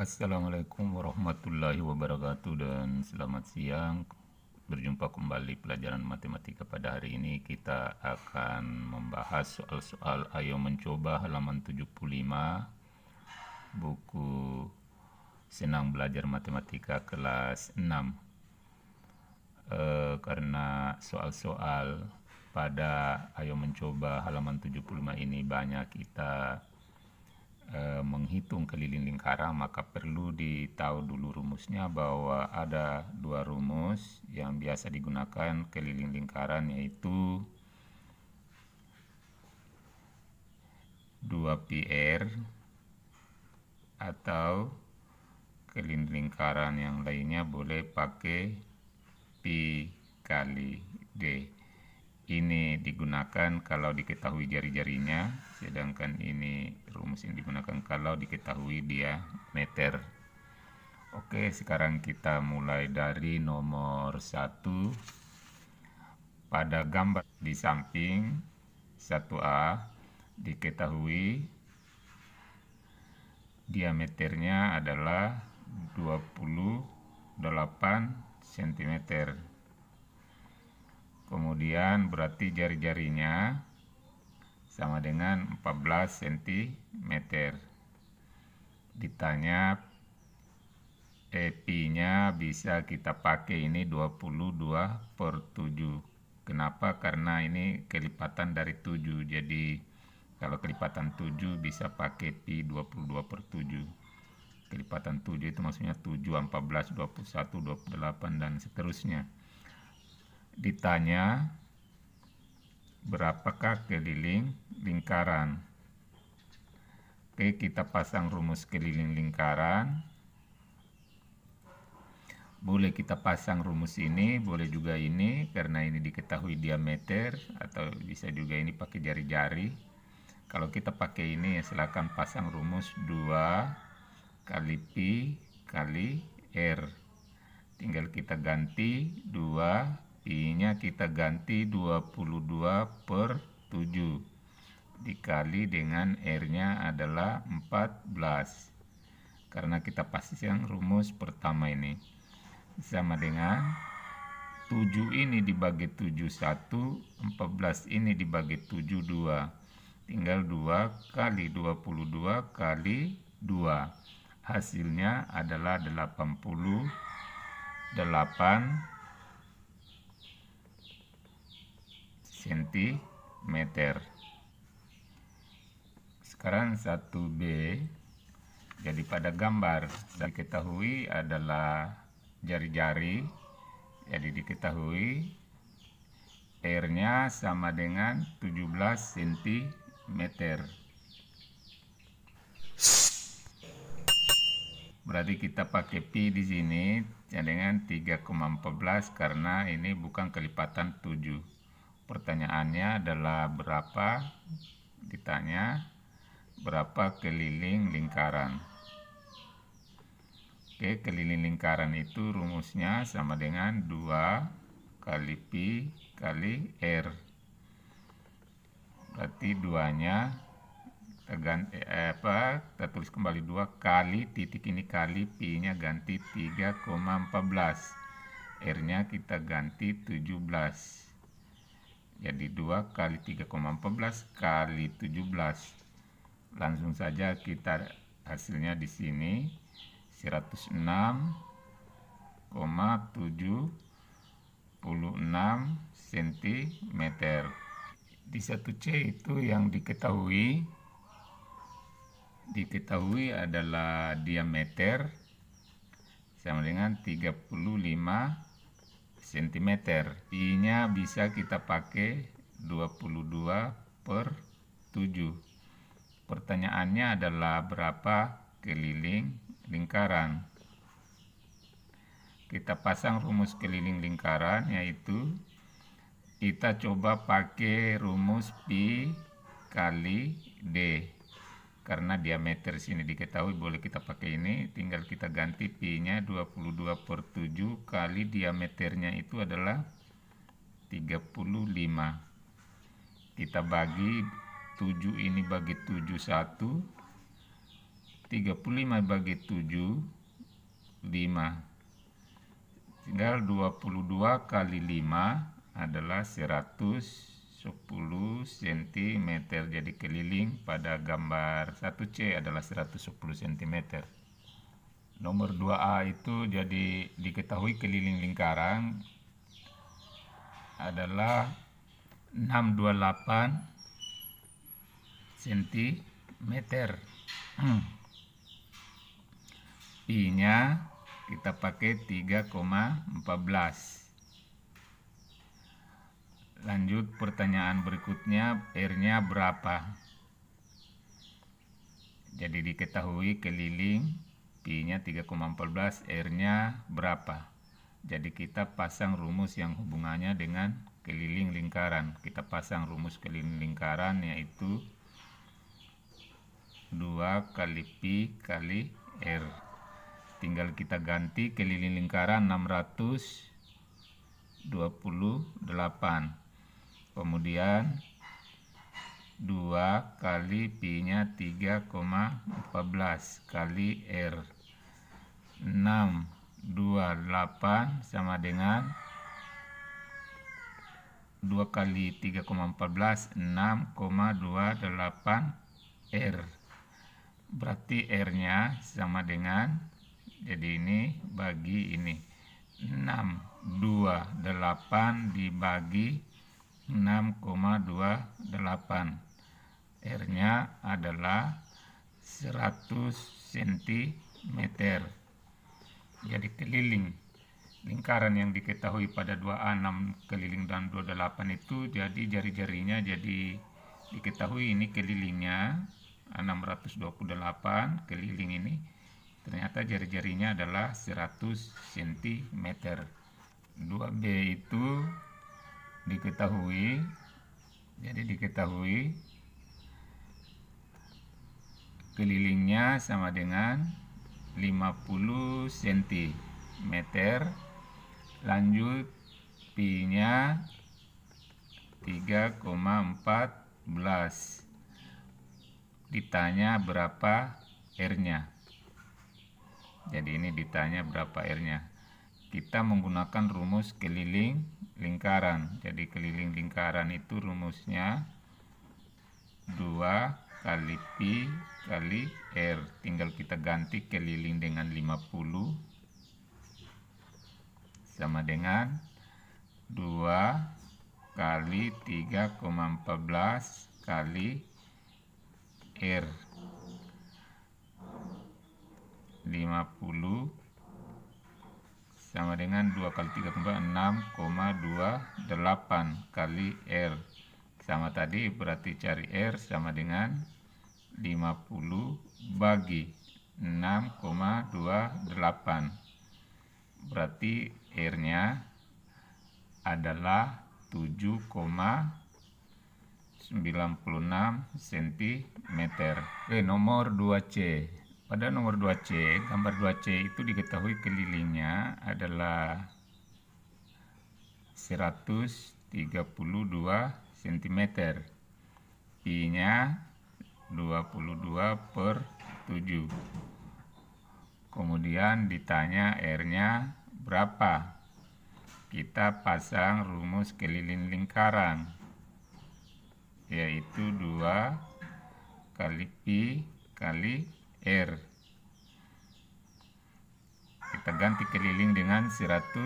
Assalamualaikum warahmatullahi wabarakatuh dan selamat siang Berjumpa kembali pelajaran matematika pada hari ini Kita akan membahas soal-soal Ayo Mencoba halaman 75 Buku Senang Belajar Matematika kelas 6 e, eh, Karena soal-soal pada Ayo Mencoba halaman 75 ini banyak kita Eh, menghitung keliling lingkaran maka perlu ditahu dulu rumusnya bahwa ada dua rumus yang biasa digunakan keliling lingkaran yaitu 2PR atau keliling lingkaran yang lainnya boleh pakai P kali D ini digunakan kalau diketahui jari-jarinya sedangkan ini rumus yang digunakan kalau diketahui dia meter oke sekarang kita mulai dari nomor satu. pada gambar di samping 1A diketahui diameternya adalah 28 cm kemudian berarti jari-jarinya sama dengan 14 cm ditanya EPI-nya bisa kita pakai ini 22 per 7 kenapa? karena ini kelipatan dari 7 jadi kalau kelipatan 7 bisa pakai pi 22 per 7 kelipatan 7 itu maksudnya 7, 14, 21, 28 dan seterusnya ditanya berapakah keliling lingkaran. Oke, kita pasang rumus keliling lingkaran. Boleh kita pasang rumus ini, boleh juga ini, karena ini diketahui diameter, atau bisa juga ini pakai jari-jari. Kalau kita pakai ini, ya silakan pasang rumus 2 kali pi kali R. Tinggal kita ganti 2 i nya kita ganti 22 per 7 dikali dengan R-nya adalah 14 karena kita pasti yang rumus pertama ini sama dengan 7 ini dibagi 7 1 14 ini dibagi 7 2 tinggal 2 kali 22 kali 2 hasilnya adalah 88 cm sekarang 1B jadi pada gambar dan diketahui adalah jari-jari jadi diketahui R-nya sama dengan 17 cm berarti kita pakai pi di sini dengan 3,14 karena ini bukan kelipatan 7 Pertanyaannya adalah berapa ditanya berapa keliling lingkaran. Oke, keliling lingkaran itu rumusnya sama dengan 2 kali pi kali r. Berarti duanya kita ganti eh, eh, apa? Kita tulis kembali dua kali titik ini kali pi-nya ganti 3,14. R-nya kita ganti 17. Jadi 2 kali 3,14 kali 17. Langsung saja kita hasilnya di sini 106,76 cm. Di 1C itu yang diketahui diketahui adalah diameter sama dengan 35 cm cm pi nya bisa kita pakai 22 per 7 pertanyaannya adalah berapa keliling lingkaran kita pasang rumus keliling lingkaran yaitu kita coba pakai rumus pi kali D karena diameter sini diketahui boleh kita pakai ini tinggal kita ganti pi nya 22 per 7 kali diameternya itu adalah 35 kita bagi 7 ini bagi 7 1 35 bagi 7 5 tinggal 22 kali 5 adalah 100 10 cm jadi keliling pada gambar 1C adalah 110 cm nomor 2A itu jadi diketahui keliling lingkaran adalah 628 cm pi nya kita pakai 3,14 Lanjut pertanyaan berikutnya R-nya berapa? Jadi diketahui keliling Pi-nya 3,14, R-nya berapa? Jadi kita pasang rumus yang hubungannya dengan keliling lingkaran. Kita pasang rumus keliling lingkaran yaitu 2 kali Pi kali R. Tinggal kita ganti keliling lingkaran 628 kemudian 2 kali pi nya 3,14 kali R 6 2, 8 sama dengan 2 kali 3,14 6,28 R berarti R nya sama dengan jadi ini bagi ini 6, 2, 8 dibagi 3,14 6,28 R-nya adalah 100 cm jadi keliling lingkaran yang diketahui pada 2A6 keliling dan 28 itu jadi jari-jarinya jadi diketahui ini kelilingnya 628 keliling ini ternyata jari-jarinya adalah 100 cm 2B itu diketahui jadi diketahui kelilingnya sama dengan 50 cm lanjut pi nya 3,14 ditanya berapa R nya jadi ini ditanya berapa R nya kita menggunakan rumus keliling lingkaran. Jadi keliling lingkaran itu rumusnya 2 kali pi kali r. Tinggal kita ganti keliling dengan 50 sama dengan 2 kali 3,14 kali R 50 sama dengan 2 kali 3 pembukaan 6,28 kali R sama tadi berarti cari R sama dengan 50 bagi 6,28 berarti R nya adalah 7,96 cm Oke, nomor 2C pada nomor 2C, gambar 2C itu diketahui kelilingnya adalah 132 cm. Pi-nya 22 per 7. Kemudian ditanya R-nya berapa. Kita pasang rumus keliling lingkaran, yaitu 2 kali Pi kali R kita ganti keliling dengan 132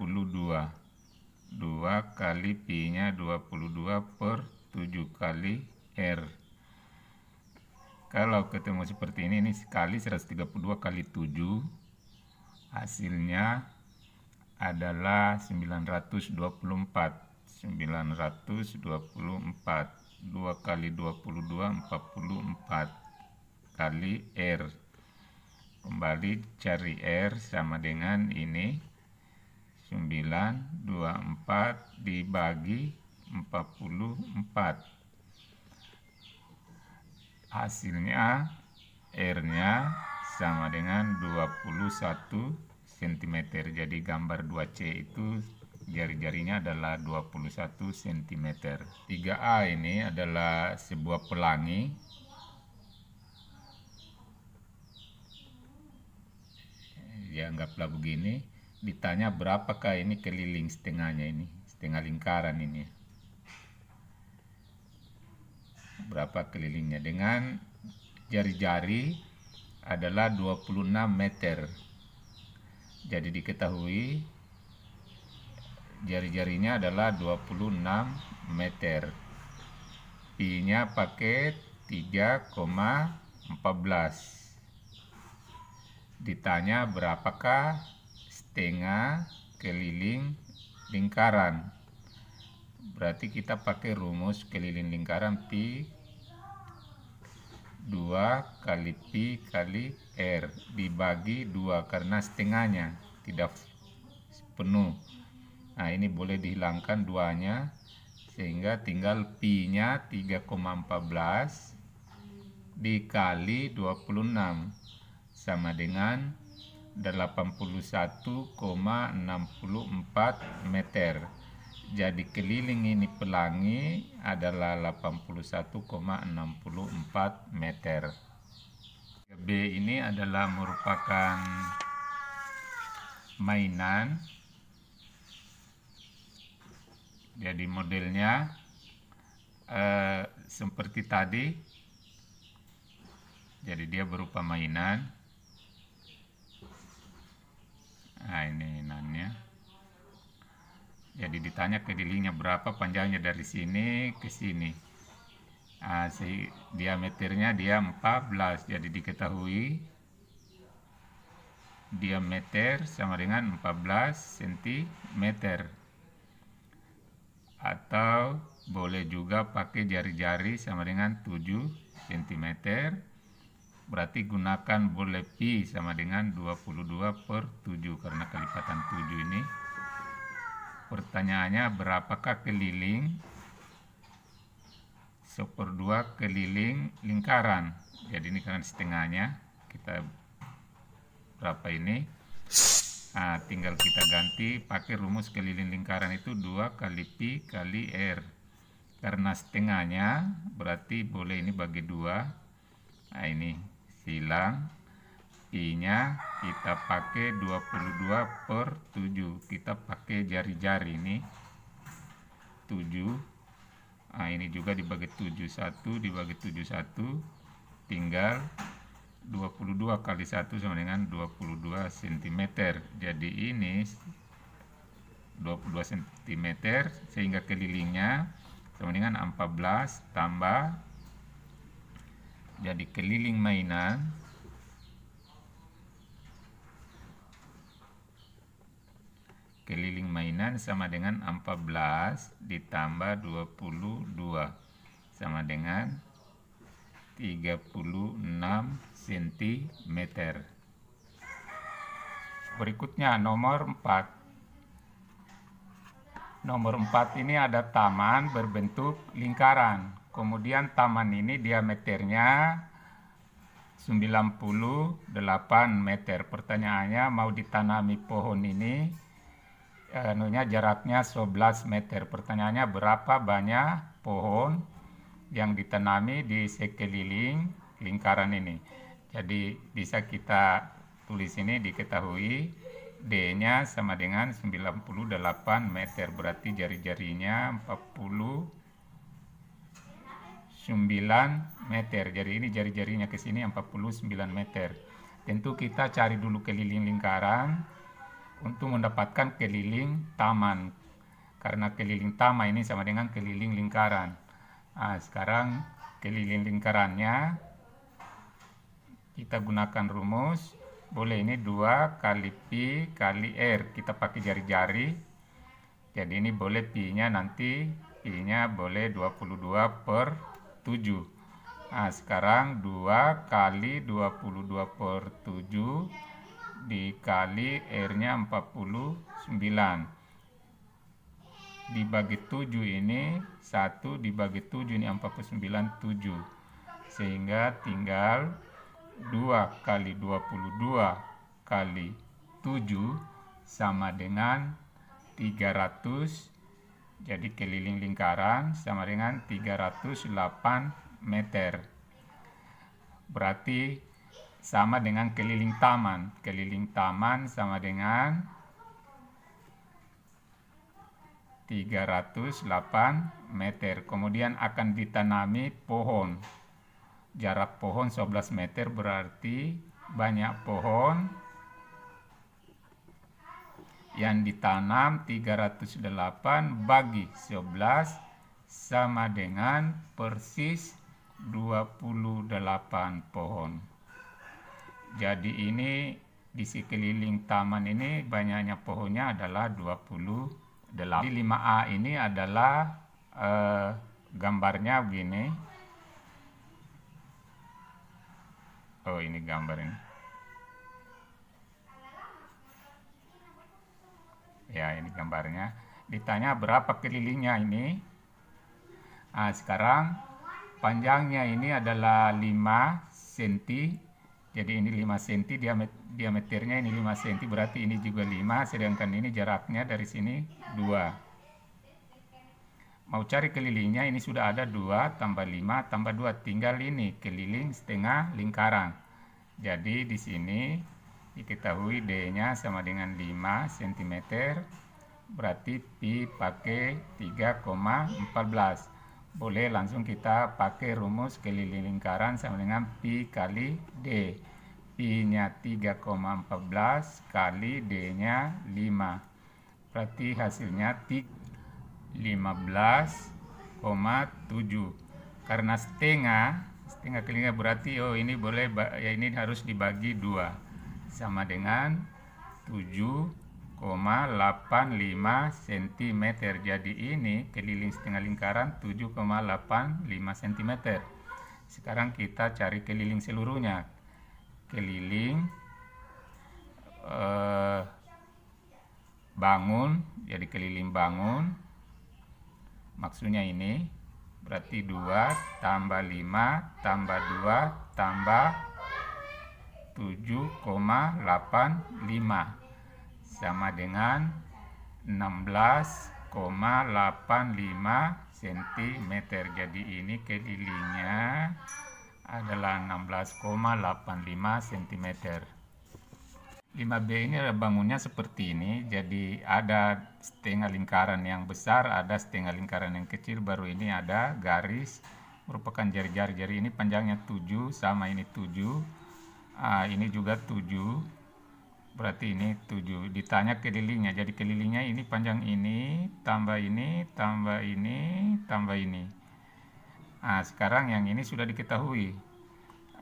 2 kali pi nya 22 per 7 kali R kalau ketemu seperti ini ini sekali 132 kali 7 hasilnya adalah 924 924 2 kali 22 44 kali R. Kembali cari R sama dengan ini. 9, 24 dibagi 44. Hasilnya R-nya sama dengan 21 cm. Jadi gambar 2C itu jari-jarinya adalah 21 cm. 3A ini adalah sebuah pelangi ya anggaplah begini ditanya berapakah ini keliling setengahnya ini setengah lingkaran ini berapa kelilingnya dengan jari-jari adalah 26 meter jadi diketahui jari-jarinya adalah 26 meter pi nya pakai 3,14 ditanya berapakah setengah keliling lingkaran. Berarti kita pakai rumus keliling lingkaran pi 2 kali pi kali r dibagi 2 karena setengahnya tidak penuh. Nah, ini boleh dihilangkan duanya sehingga tinggal pi-nya 3,14 dikali 26 sama dengan 81,64 meter. Jadi keliling ini pelangi adalah 81,64 meter. B ini adalah merupakan mainan. Jadi modelnya eh, seperti tadi. Jadi dia berupa mainan. nah ini nannya jadi ditanya ke dirinya berapa panjangnya dari sini ke sini nah, si diameternya dia 14 jadi diketahui diameter sama dengan 14 cm atau boleh juga pakai jari-jari sama dengan 7 cm berarti gunakan boleh pi sama dengan 22 per 7 karena kelipatan 7 ini pertanyaannya berapakah keliling 2 keliling lingkaran jadi ini kan setengahnya kita berapa ini nah, tinggal kita ganti pakai rumus keliling lingkaran itu 2 kali pi kali r karena setengahnya berarti boleh ini bagi 2 nah ini hilang i-nya kita pakai 22 per 7 kita pakai jari-jari ini 7 nah ini juga dibagi 7 1 dibagi 7 1 tinggal 22 kali 1 sama dengan 22 cm jadi ini 22 cm sehingga kelilingnya sama dengan 14 tambah jadi keliling mainan keliling mainan sama dengan 14 ditambah 22 sama dengan 36 cm berikutnya nomor 4 nomor 4 ini ada taman berbentuk lingkaran Kemudian taman ini diameternya 98 meter. Pertanyaannya mau ditanami pohon ini anunya jaraknya 11 meter. Pertanyaannya berapa banyak pohon yang ditanami di sekeliling lingkaran ini. Jadi bisa kita tulis ini diketahui D-nya sama dengan 98 meter berarti jari-jarinya 40 49 meter. Jadi ini jari-jarinya ke sini 49 meter. Tentu kita cari dulu keliling lingkaran untuk mendapatkan keliling taman. Karena keliling taman ini sama dengan keliling lingkaran. Nah, sekarang keliling lingkarannya kita gunakan rumus boleh ini 2 kali pi kali r kita pakai jari-jari jadi ini boleh pi nya nanti pi nya boleh 22 per 7. Nah, sekarang 2 kali 22 per 7 dikali R-nya 49. Dibagi 7 ini, 1 dibagi 7 ini 49, 7. Sehingga tinggal 2 kali 22 kali 7 sama dengan 300 jadi keliling lingkaran sama dengan 308 meter berarti sama dengan keliling taman keliling taman sama dengan 308 meter kemudian akan ditanami pohon jarak pohon 11 meter berarti banyak pohon yang ditanam 308 bagi 11 sama dengan persis 28 pohon. Jadi ini di sekeliling taman ini banyaknya pohonnya adalah 28. Di 5A ini adalah eh, gambarnya begini. Oh ini gambarnya. ya ini gambarnya ditanya berapa kelilingnya ini nah, sekarang panjangnya ini adalah 5 cm jadi ini 5 cm diameternya ini 5 cm berarti ini juga 5 sedangkan ini jaraknya dari sini 2 mau cari kelilingnya ini sudah ada 2 tambah 5 tambah 2 tinggal ini keliling setengah lingkaran jadi di sini diketahui D-nya sama dengan 5 cm berarti pi pakai 3,14 boleh langsung kita pakai rumus keliling lingkaran sama dengan pi kali d pi nya 3,14 kali d nya 5 berarti hasilnya 15,7 karena setengah setengah kelingga berarti oh ini boleh ya ini harus dibagi dua sama dengan 7,85 cm jadi ini keliling setengah lingkaran 7,85 cm sekarang kita cari keliling seluruhnya keliling eh, bangun jadi keliling bangun maksudnya ini berarti 2 tambah 5 tambah 2 tambah 7,85 sama dengan 16,85 cm jadi ini kelilingnya adalah 16,85 cm 5B ini bangunnya seperti ini jadi ada setengah lingkaran yang besar ada setengah lingkaran yang kecil baru ini ada garis merupakan jari-jari jadi ini panjangnya 7 sama ini 7 ah, ini juga 7 berarti ini 7 ditanya kelilingnya jadi kelilingnya ini panjang ini tambah ini tambah ini tambah ini nah sekarang yang ini sudah diketahui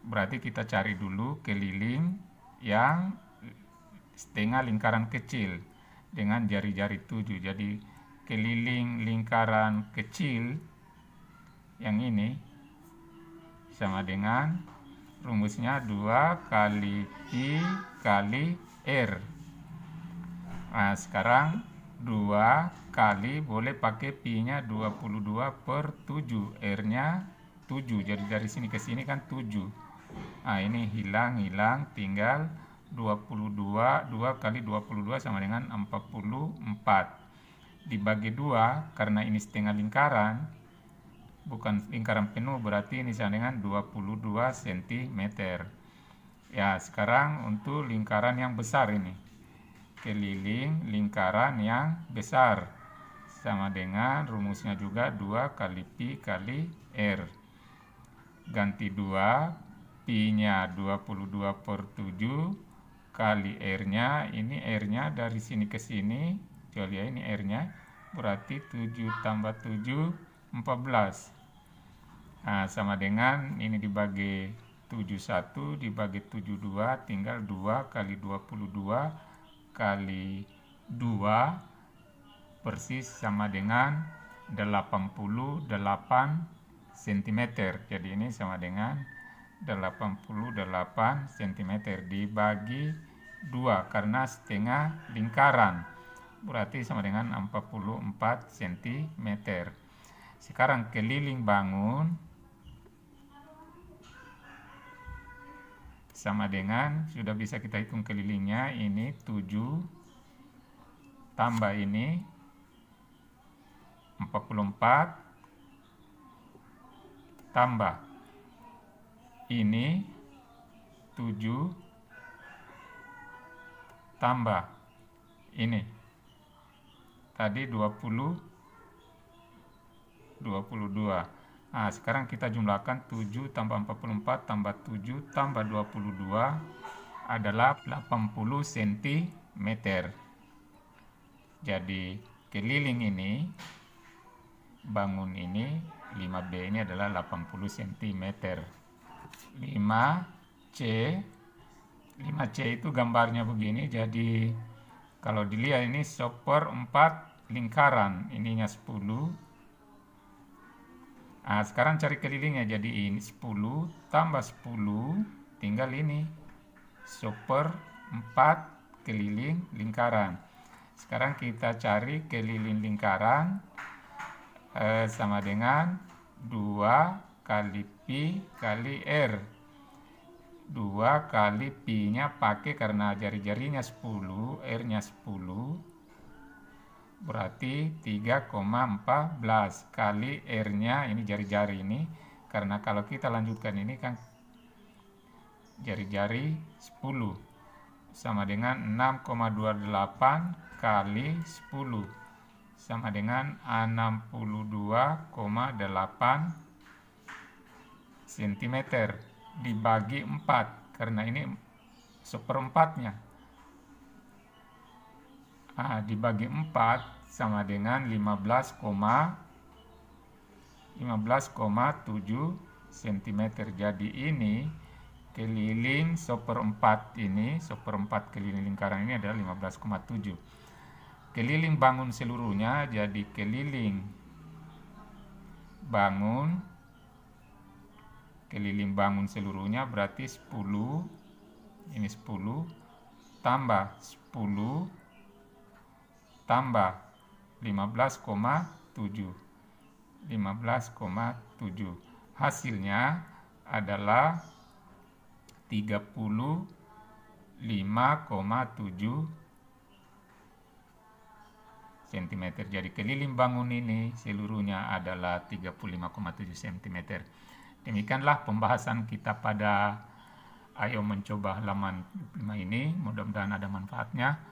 berarti kita cari dulu keliling yang setengah lingkaran kecil dengan jari-jari 7 jadi keliling lingkaran kecil yang ini sama dengan rumusnya 2 kali I kali R nah sekarang 2 kali boleh pakai P nya 22 per 7 R nya 7 jadi dari sini ke sini kan 7 nah ini hilang hilang tinggal 22 2 kali 22 sama dengan 44 dibagi 2 karena ini setengah lingkaran bukan lingkaran penuh berarti ini sama dengan 22 cm ya sekarang untuk lingkaran yang besar ini keliling lingkaran yang besar sama dengan rumusnya juga 2 kali pi kali r ganti 2 pi nya 22 per 7 kali r nya ini r nya dari sini ke sini jadi ya ini r nya berarti 7 tambah 7 14 nah, sama dengan ini dibagi 71 dibagi 72 tinggal 2 kali 22 kali 2 persis sama dengan 88 cm jadi ini sama dengan 88 cm dibagi 2 karena setengah lingkaran berarti sama dengan 44 cm sekarang keliling bangun sama dengan sudah bisa kita hitung kelilingnya ini 7 tambah ini 44 tambah ini 7 tambah ini tadi 20 22. Nah, sekarang kita jumlahkan 7 tambah 44 tambah 7 tambah 22 adalah 80 cm. Jadi keliling ini, bangun ini, 5B ini adalah 80 cm. 5C, 5C itu gambarnya begini, jadi kalau dilihat ini soper 4 lingkaran, ininya 10, Nah, sekarang cari kelilingnya. Jadi ini 10 tambah 10 tinggal ini. Super 4 keliling lingkaran. Sekarang kita cari keliling lingkaran eh, sama dengan 2 kali Pi kali R. 2 kali Pi-nya pakai karena jari-jarinya 10, R-nya 10 berarti 3,14 kali R-nya ini jari-jari ini karena kalau kita lanjutkan ini kan jari-jari 10 sama dengan 6,28 kali 10 sama dengan 62,8 cm dibagi 4 karena ini seperempatnya Nah, dibagi 4 sama dengan 15, 15,7 cm. Jadi ini keliling seperempat ini, seperempat keliling lingkaran ini adalah 15,7. Keliling bangun seluruhnya jadi keliling bangun keliling bangun seluruhnya berarti 10 ini 10 tambah 10 tambah 15,7 15,7 hasilnya adalah 35,7 cm jadi keliling bangun ini seluruhnya adalah 35,7 cm demikianlah pembahasan kita pada ayo mencoba halaman 5 ini mudah-mudahan ada manfaatnya